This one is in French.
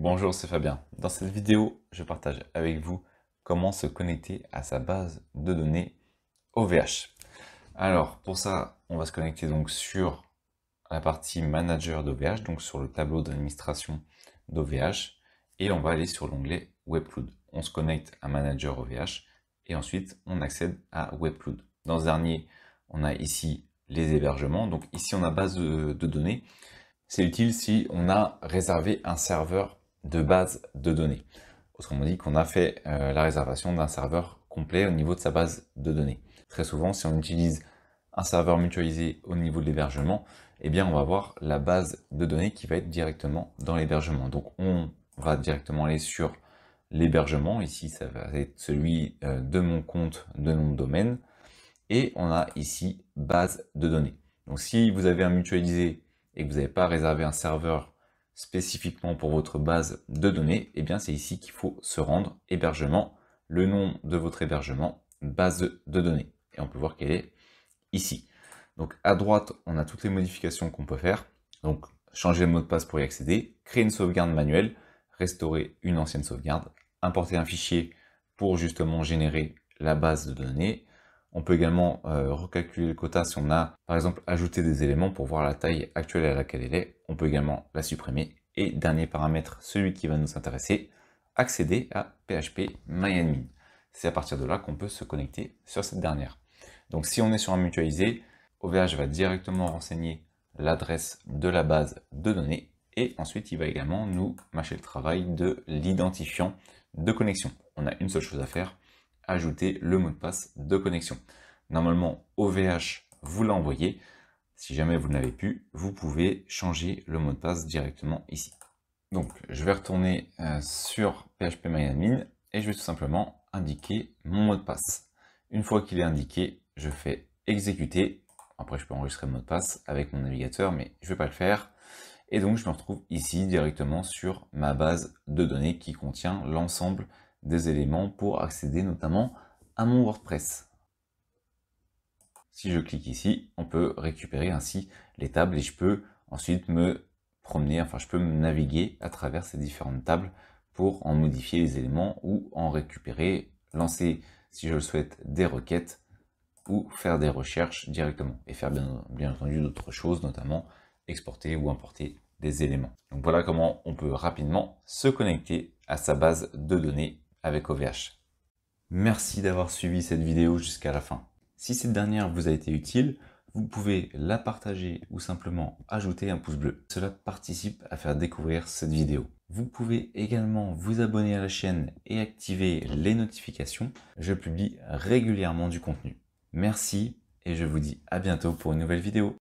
Bonjour, c'est Fabien. Dans cette vidéo, je partage avec vous comment se connecter à sa base de données OVH. Alors, pour ça, on va se connecter donc sur la partie manager d'OVH, donc sur le tableau d'administration d'OVH, et on va aller sur l'onglet Webcloud. On se connecte à manager OVH et ensuite on accède à Webcloud. Dans ce dernier, on a ici les hébergements. Donc ici, on a base de données. C'est utile si on a réservé un serveur de base de données. Autrement dit, qu'on a fait euh, la réservation d'un serveur complet au niveau de sa base de données. Très souvent, si on utilise un serveur mutualisé au niveau de l'hébergement, eh bien, on va avoir la base de données qui va être directement dans l'hébergement. Donc, on va directement aller sur l'hébergement. Ici, ça va être celui euh, de mon compte de nom de domaine. Et on a ici base de données. Donc, si vous avez un mutualisé et que vous n'avez pas réservé un serveur spécifiquement pour votre base de données, eh bien c'est ici qu'il faut se rendre, hébergement, le nom de votre hébergement, base de données. Et on peut voir qu'elle est ici. Donc à droite, on a toutes les modifications qu'on peut faire. Donc changer le mot de passe pour y accéder, créer une sauvegarde manuelle, restaurer une ancienne sauvegarde, importer un fichier pour justement générer la base de données, on peut également euh, recalculer le quota si on a, par exemple, ajouté des éléments pour voir la taille actuelle à laquelle elle est. On peut également la supprimer. Et dernier paramètre, celui qui va nous intéresser, accéder à PHP MyAdmin. C'est à partir de là qu'on peut se connecter sur cette dernière. Donc si on est sur un mutualisé, OVH va directement renseigner l'adresse de la base de données et ensuite il va également nous mâcher le travail de l'identifiant de connexion. On a une seule chose à faire, ajouter le mot de passe de connexion. Normalement, OVH vous l'a Si jamais vous ne l'avez plus, vous pouvez changer le mot de passe directement ici. Donc, je vais retourner euh, sur phpMyAdmin et je vais tout simplement indiquer mon mot de passe. Une fois qu'il est indiqué, je fais exécuter. Après, je peux enregistrer le mot de passe avec mon navigateur, mais je ne vais pas le faire. Et donc, je me retrouve ici directement sur ma base de données qui contient l'ensemble des éléments pour accéder notamment à mon WordPress. Si je clique ici, on peut récupérer ainsi les tables et je peux ensuite me promener, enfin je peux me naviguer à travers ces différentes tables pour en modifier les éléments ou en récupérer, lancer si je le souhaite des requêtes ou faire des recherches directement et faire bien, bien entendu d'autres choses, notamment exporter ou importer des éléments. Donc voilà comment on peut rapidement se connecter à sa base de données avec OVH. Merci d'avoir suivi cette vidéo jusqu'à la fin. Si cette dernière vous a été utile, vous pouvez la partager ou simplement ajouter un pouce bleu. Cela participe à faire découvrir cette vidéo. Vous pouvez également vous abonner à la chaîne et activer les notifications. Je publie régulièrement du contenu. Merci et je vous dis à bientôt pour une nouvelle vidéo.